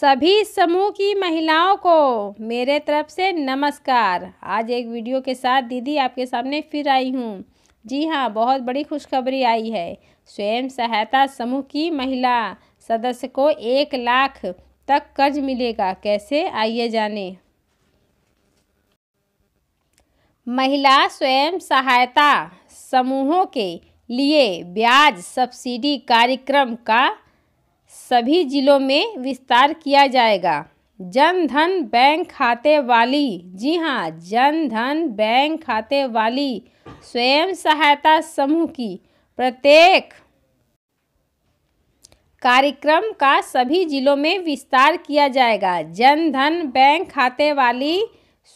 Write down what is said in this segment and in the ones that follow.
सभी समूह की महिलाओं को मेरे तरफ से नमस्कार आज एक वीडियो के साथ दीदी आपके सामने फिर आई हूँ जी हाँ बहुत बड़ी खुशखबरी आई है स्वयं सहायता समूह की महिला सदस्य को एक लाख तक कर्ज मिलेगा कैसे आइए जाने महिला स्वयं सहायता समूहों के लिए ब्याज सब्सिडी कार्यक्रम का सभी जिलों में विस्तार किया जाएगा जन धन बैंक खाते वाली जी हाँ जन धन बैंक खाते वाली स्वयं सहायता समूह की प्रत्येक कार्यक्रम का सभी जिलों में विस्तार किया जाएगा जन धन बैंक खाते वाली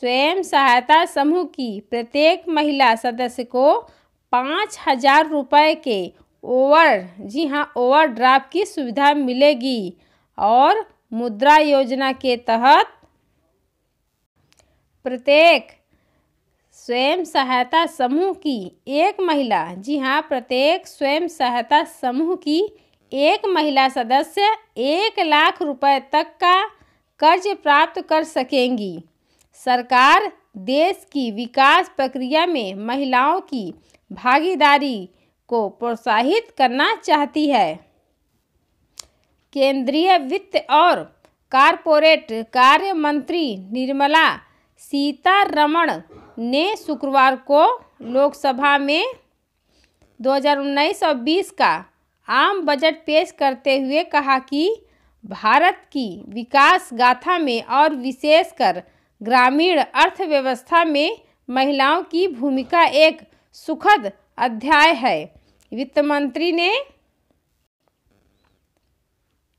स्वयं सहायता समूह की प्रत्येक महिला सदस्य को पाँच हजार रुपये के ओवर जी हाँ ओवर ड्राफ्ट की सुविधा मिलेगी और मुद्रा योजना के तहत प्रत्येक स्वयं सहायता समूह की एक महिला जी हाँ प्रत्येक स्वयं सहायता समूह की एक महिला सदस्य एक लाख रुपए तक का कर्ज प्राप्त कर सकेंगी सरकार देश की विकास प्रक्रिया में महिलाओं की भागीदारी को प्रोत्साहित करना चाहती है केंद्रीय वित्त और कारपोरेट कार्य मंत्री निर्मला सीतारमण ने शुक्रवार को लोकसभा में 2019 और 20 का आम बजट पेश करते हुए कहा कि भारत की विकास गाथा में और विशेषकर ग्रामीण अर्थव्यवस्था में महिलाओं की भूमिका एक सुखद अध्याय है वित्त मंत्री ने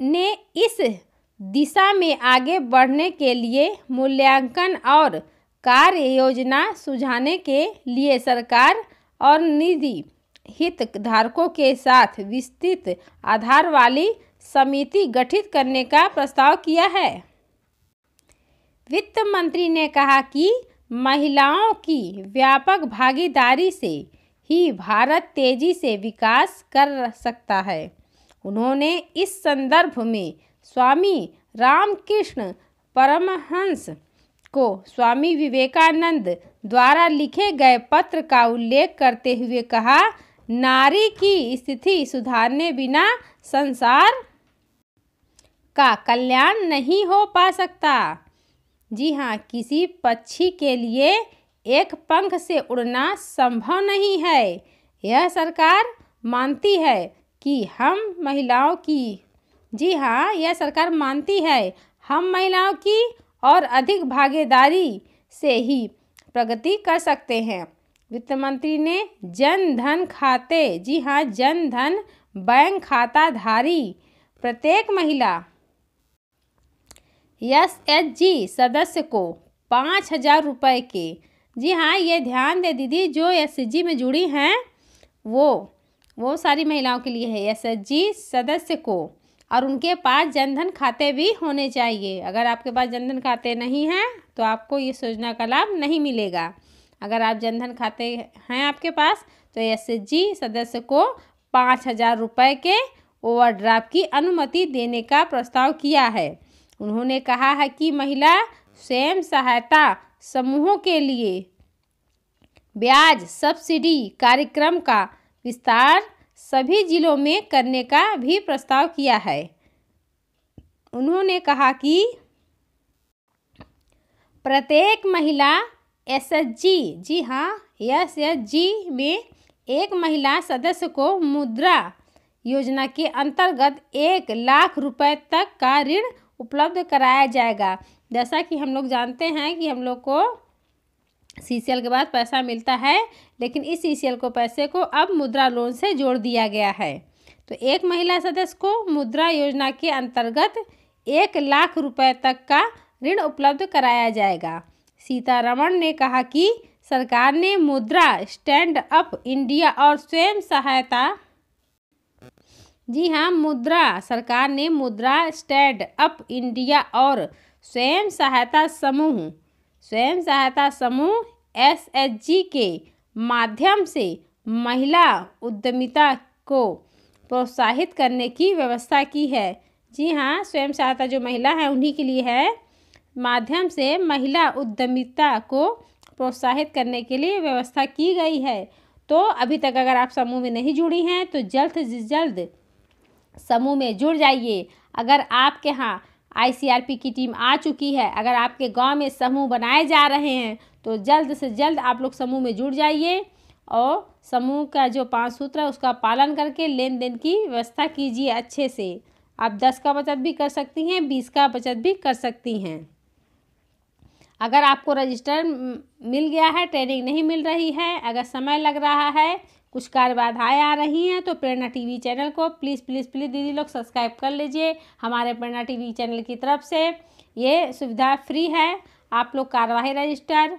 ने इस दिशा में आगे बढ़ने के लिए मूल्यांकन और कार्य योजना सुझाने के लिए सरकार और निधि हितधारकों के साथ विस्तृत आधार वाली समिति गठित करने का प्रस्ताव किया है वित्त मंत्री ने कहा कि महिलाओं की व्यापक भागीदारी से ही भारत तेज़ी से विकास कर सकता है उन्होंने इस संदर्भ में स्वामी रामकृष्ण परमहंस को स्वामी विवेकानंद द्वारा लिखे गए पत्र का उल्लेख करते हुए कहा नारी की स्थिति सुधारने बिना संसार का कल्याण नहीं हो पा सकता जी हाँ किसी पक्षी के लिए एक पंख से उड़ना संभव नहीं है यह सरकार मानती है कि हम महिलाओं की जी हाँ यह सरकार मानती है हम महिलाओं की और अधिक भागीदारी से ही प्रगति कर सकते हैं वित्त मंत्री ने जन धन खाते जी हाँ जन धन बैंक खाताधारी प्रत्येक महिला एस एच जी सदस्य को पाँच हजार रुपये के जी हाँ ये ध्यान दे दीदी जो एस में जुड़ी हैं वो वो सारी महिलाओं के लिए है एस सदस्य को और उनके पास जनधन खाते भी होने चाहिए अगर आपके पास जनधन खाते नहीं हैं तो आपको इस योजना का लाभ नहीं मिलेगा अगर आप जनधन खाते हैं आपके पास तो एस सदस्य को पाँच हज़ार रुपये के ओवरड्राफ्ट की अनुमति देने का प्रस्ताव किया है उन्होंने कहा है कि महिला स्वयं सहायता समूहों के लिए ब्याज सब्सिडी कार्यक्रम का विस्तार सभी जिलों में करने का भी प्रस्ताव किया है उन्होंने कहा कि प्रत्येक महिला एसएचजी जी हाँ जी में एक महिला सदस्य को मुद्रा योजना के अंतर्गत एक लाख रुपए तक का ऋण उपलब्ध कराया जाएगा जैसा कि हम लोग जानते हैं कि हम लोग को सी के बाद पैसा मिलता है लेकिन इस सी को पैसे को अब मुद्रा लोन से जोड़ दिया गया है तो एक महिला सदस्य को मुद्रा योजना के अंतर्गत एक लाख रुपए तक का ऋण उपलब्ध कराया जाएगा सीतारमण ने कहा कि सरकार ने मुद्रा स्टैंड अप इंडिया और स्वयं सहायता जी हाँ मुद्रा सरकार ने मुद्रा स्टैंड अप इंडिया और स्वयं सहायता समूह स्वयं सहायता समूह एस के माध्यम से महिला उद्यमिता को प्रोत्साहित करने की व्यवस्था की है जी हाँ स्वयं सहायता जो महिला है उन्हीं के लिए है माध्यम से महिला उद्यमिता को प्रोत्साहित करने के लिए व्यवस्था की गई है तो अभी तक अगर आप समूह में नहीं जुड़ी हैं तो जल्द से जल्द समूह में जुड़ जाइए अगर आपके यहाँ आई की टीम आ चुकी है अगर आपके गांव में समूह बनाए जा रहे हैं तो जल्द से जल्द आप लोग समूह में जुड़ जाइए और समूह का जो पांच सूत्र है उसका पालन करके लेन देन की व्यवस्था कीजिए अच्छे से आप दस का बचत भी कर सकती हैं बीस का बचत भी कर सकती हैं अगर आपको रजिस्टर मिल गया है ट्रेनिंग नहीं मिल रही है अगर समय लग रहा है कुछ कार्य बाधाएँ आ रही हैं तो प्रेरणा टीवी चैनल को प्लीज़ प्लीज़ प्लीज़ दीदी लोग सब्सक्राइब कर लीजिए हमारे प्रेरणा टीवी चैनल की तरफ से ये सुविधा फ्री है आप लोग कार्यवाही रजिस्टर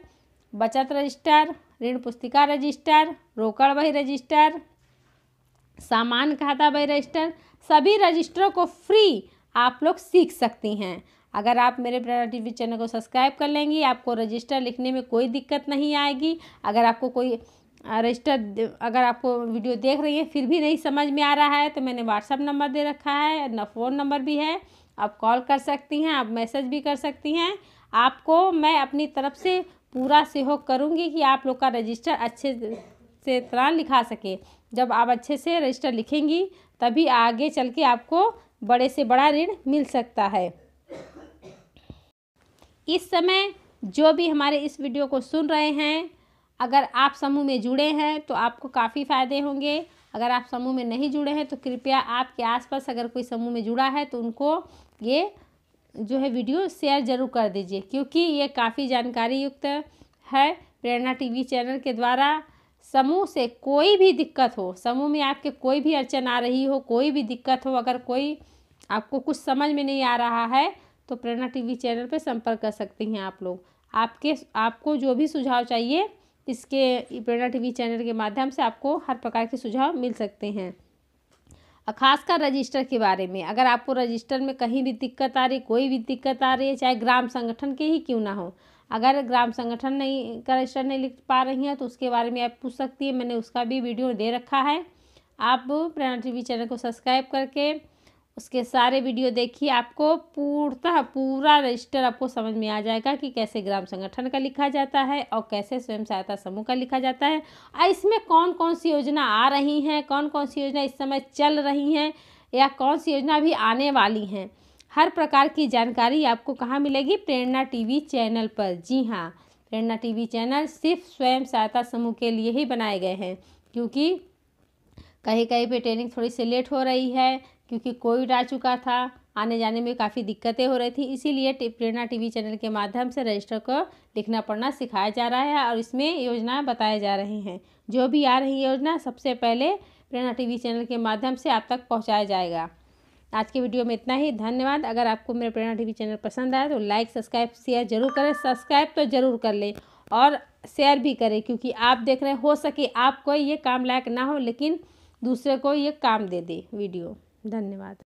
बचत रजिस्टर ऋण पुस्तिका रजिस्टर रोकड़ वही रजिस्टर सामान खाता वही रजिस्टर सभी रजिस्टरों को फ्री आप लोग सीख सकती हैं अगर आप मेरे प्रेरणा टीवी चैनल को सब्सक्राइब कर लेंगी आपको रजिस्टर लिखने में कोई दिक्कत नहीं आएगी अगर आपको कोई रजिस्टर अगर आपको वीडियो देख रही है फिर भी नहीं समझ में आ रहा है तो मैंने व्हाट्सअप नंबर दे रखा है न फ़ोन नंबर भी है आप कॉल कर सकती हैं आप मैसेज भी कर सकती हैं आपको मैं अपनी तरफ से पूरा सहयोग करूँगी कि आप लोग का रजिस्टर अच्छे से तरह लिखा सके जब आप अच्छे से रजिस्टर लिखेंगी तभी आगे चल के आपको बड़े से बड़ा ऋण मिल सकता है इस समय जो भी हमारे इस वीडियो को सुन रहे हैं अगर आप समूह में जुड़े हैं तो आपको काफ़ी फ़ायदे होंगे अगर आप समूह में नहीं जुड़े हैं तो कृपया आपके आसपास अगर कोई समूह में जुड़ा है तो उनको ये जो है वीडियो शेयर ज़रूर कर दीजिए क्योंकि ये काफ़ी जानकारी युक्त है प्रेरणा टीवी चैनल के द्वारा समूह से कोई भी दिक्कत हो समूह में आपके कोई भी अड़चन आ रही हो कोई भी दिक्कत हो अगर कोई आपको कुछ समझ में नहीं आ रहा है तो प्रेरणा टीवी चैनल पर संपर्क कर सकती हैं आप लोग आपके आपको जो भी सुझाव चाहिए इसके प्रेरणा टीवी चैनल के माध्यम से आपको हर प्रकार के सुझाव मिल सकते हैं खासकर रजिस्टर के बारे में अगर आपको रजिस्टर में कहीं भी दिक्कत आ रही कोई भी दिक्कत आ रही है चाहे ग्राम संगठन के ही क्यों ना हो अगर ग्राम संगठन नहीं का रजिस्टर नहीं लिख पा रही हैं तो उसके बारे में आप पूछ सकती है मैंने उसका भी वीडियो दे रखा है आप प्रेरणा टी चैनल को सब्सक्राइब करके उसके सारे वीडियो देखिए आपको पूर्णतः पूरा रजिस्टर आपको समझ में आ जाएगा कि कैसे ग्राम संगठन का लिखा जाता है और कैसे स्वयं सहायता समूह का लिखा जाता है और इसमें कौन कौन सी योजना आ रही हैं कौन कौन सी योजना इस समय चल रही हैं या कौन सी योजना अभी आने वाली हैं हर प्रकार की जानकारी आपको कहाँ मिलेगी प्रेरणा टी चैनल पर जी हाँ प्रेरणा टी चैनल सिर्फ स्वयं सहायता समूह के लिए ही बनाए गए हैं क्योंकि कहीं कहीं पे ट्रेनिंग थोड़ी सी लेट हो रही है क्योंकि कोविड आ चुका था आने जाने में काफ़ी दिक्कतें हो रही थी इसीलिए प्रेरणा टीवी चैनल के माध्यम से रजिस्टर को लिखना पढ़ना सिखाया जा रहा है और इसमें योजनाएं बताए जा रहे हैं जो भी आ रही योजना सबसे पहले प्रेरणा टीवी चैनल के माध्यम से आप तक पहुँचाया जाएगा आज के वीडियो में इतना ही धन्यवाद अगर आपको मेरा प्रेरणा टीवी चैनल पसंद आए तो लाइक सब्सक्राइब शेयर जरूर करें सब्सक्राइब तो ज़रूर कर लें और शेयर भी करें क्योंकि आप देख रहे हो सके आपको ये काम लायक ना हो लेकिन दूसरे को ये काम दे दे वीडियो धन्यवाद